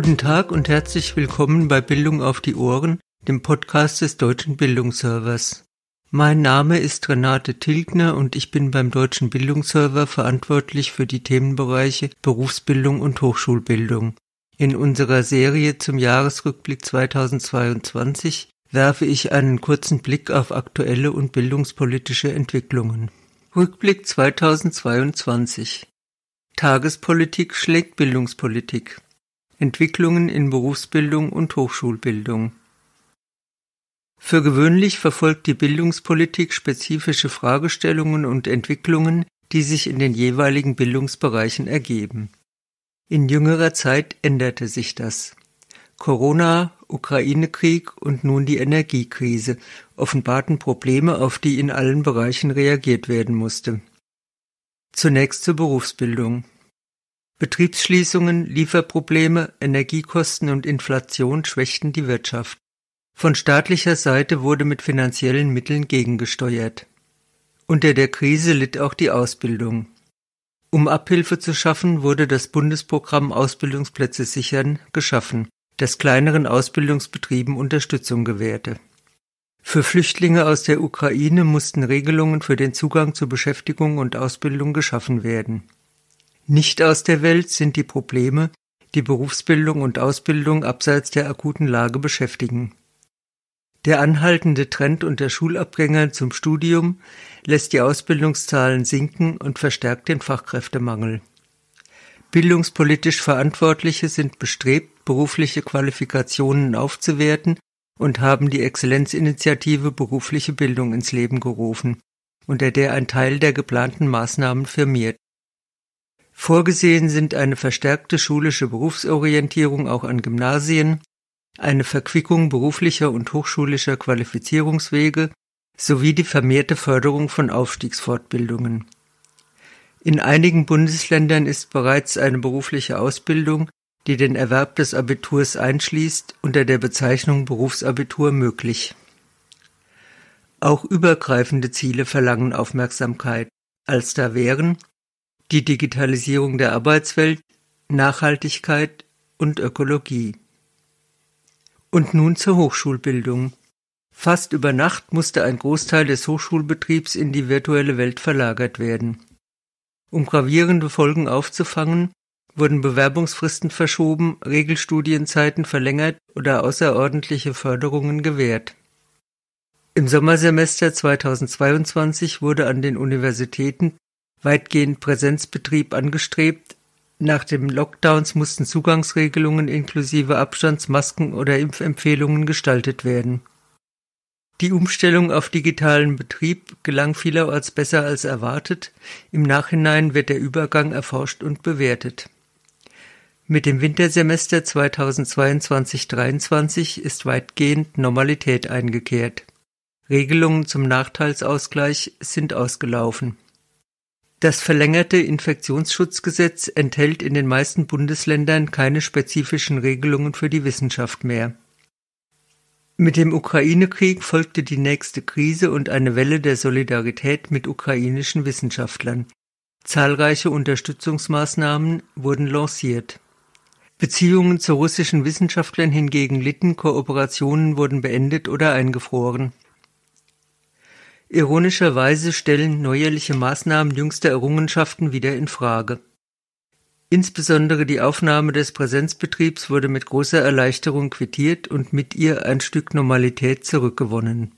Guten Tag und herzlich willkommen bei Bildung auf die Ohren, dem Podcast des Deutschen Bildungsservers. Mein Name ist Renate Tilgner und ich bin beim Deutschen Bildungsserver verantwortlich für die Themenbereiche Berufsbildung und Hochschulbildung. In unserer Serie zum Jahresrückblick 2022 werfe ich einen kurzen Blick auf aktuelle und bildungspolitische Entwicklungen. Rückblick 2022 Tagespolitik schlägt Bildungspolitik. Entwicklungen in Berufsbildung und Hochschulbildung. Für gewöhnlich verfolgt die Bildungspolitik spezifische Fragestellungen und Entwicklungen, die sich in den jeweiligen Bildungsbereichen ergeben. In jüngerer Zeit änderte sich das. Corona, Ukraine-Krieg und nun die Energiekrise offenbarten Probleme, auf die in allen Bereichen reagiert werden musste. Zunächst zur Berufsbildung. Betriebsschließungen, Lieferprobleme, Energiekosten und Inflation schwächten die Wirtschaft. Von staatlicher Seite wurde mit finanziellen Mitteln gegengesteuert. Unter der Krise litt auch die Ausbildung. Um Abhilfe zu schaffen, wurde das Bundesprogramm Ausbildungsplätze sichern geschaffen, das kleineren Ausbildungsbetrieben Unterstützung gewährte. Für Flüchtlinge aus der Ukraine mussten Regelungen für den Zugang zu Beschäftigung und Ausbildung geschaffen werden. Nicht aus der Welt sind die Probleme, die Berufsbildung und Ausbildung abseits der akuten Lage beschäftigen. Der anhaltende Trend unter Schulabgängern zum Studium lässt die Ausbildungszahlen sinken und verstärkt den Fachkräftemangel. Bildungspolitisch Verantwortliche sind bestrebt, berufliche Qualifikationen aufzuwerten und haben die Exzellenzinitiative berufliche Bildung ins Leben gerufen, unter der ein Teil der geplanten Maßnahmen firmiert Vorgesehen sind eine verstärkte schulische Berufsorientierung auch an Gymnasien, eine Verquickung beruflicher und hochschulischer Qualifizierungswege sowie die vermehrte Förderung von Aufstiegsfortbildungen. In einigen Bundesländern ist bereits eine berufliche Ausbildung, die den Erwerb des Abiturs einschließt, unter der Bezeichnung Berufsabitur möglich. Auch übergreifende Ziele verlangen Aufmerksamkeit, als da wären die Digitalisierung der Arbeitswelt, Nachhaltigkeit und Ökologie. Und nun zur Hochschulbildung. Fast über Nacht musste ein Großteil des Hochschulbetriebs in die virtuelle Welt verlagert werden. Um gravierende Folgen aufzufangen, wurden Bewerbungsfristen verschoben, Regelstudienzeiten verlängert oder außerordentliche Förderungen gewährt. Im Sommersemester 2022 wurde an den Universitäten weitgehend Präsenzbetrieb angestrebt. Nach den Lockdowns mussten Zugangsregelungen inklusive Abstands-, Masken- oder Impfempfehlungen gestaltet werden. Die Umstellung auf digitalen Betrieb gelang vielerorts besser als erwartet. Im Nachhinein wird der Übergang erforscht und bewertet. Mit dem Wintersemester 2022-23 ist weitgehend Normalität eingekehrt. Regelungen zum Nachteilsausgleich sind ausgelaufen. Das verlängerte Infektionsschutzgesetz enthält in den meisten Bundesländern keine spezifischen Regelungen für die Wissenschaft mehr. Mit dem Ukraine-Krieg folgte die nächste Krise und eine Welle der Solidarität mit ukrainischen Wissenschaftlern. Zahlreiche Unterstützungsmaßnahmen wurden lanciert. Beziehungen zu russischen Wissenschaftlern hingegen litten, Kooperationen wurden beendet oder eingefroren. Ironischerweise stellen neuerliche Maßnahmen jüngster Errungenschaften wieder in Frage. Insbesondere die Aufnahme des Präsenzbetriebs wurde mit großer Erleichterung quittiert und mit ihr ein Stück Normalität zurückgewonnen.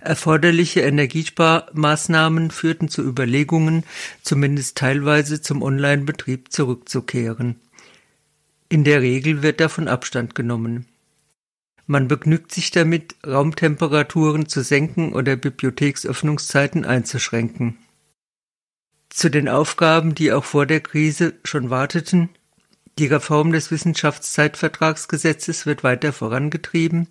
Erforderliche Energiesparmaßnahmen führten zu Überlegungen, zumindest teilweise zum Online-Betrieb zurückzukehren. In der Regel wird davon Abstand genommen. Man begnügt sich damit, Raumtemperaturen zu senken oder Bibliotheksöffnungszeiten einzuschränken. Zu den Aufgaben, die auch vor der Krise schon warteten, die Reform des Wissenschaftszeitvertragsgesetzes wird weiter vorangetrieben,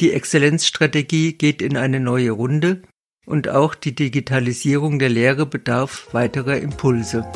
die Exzellenzstrategie geht in eine neue Runde und auch die Digitalisierung der Lehre bedarf weiterer Impulse.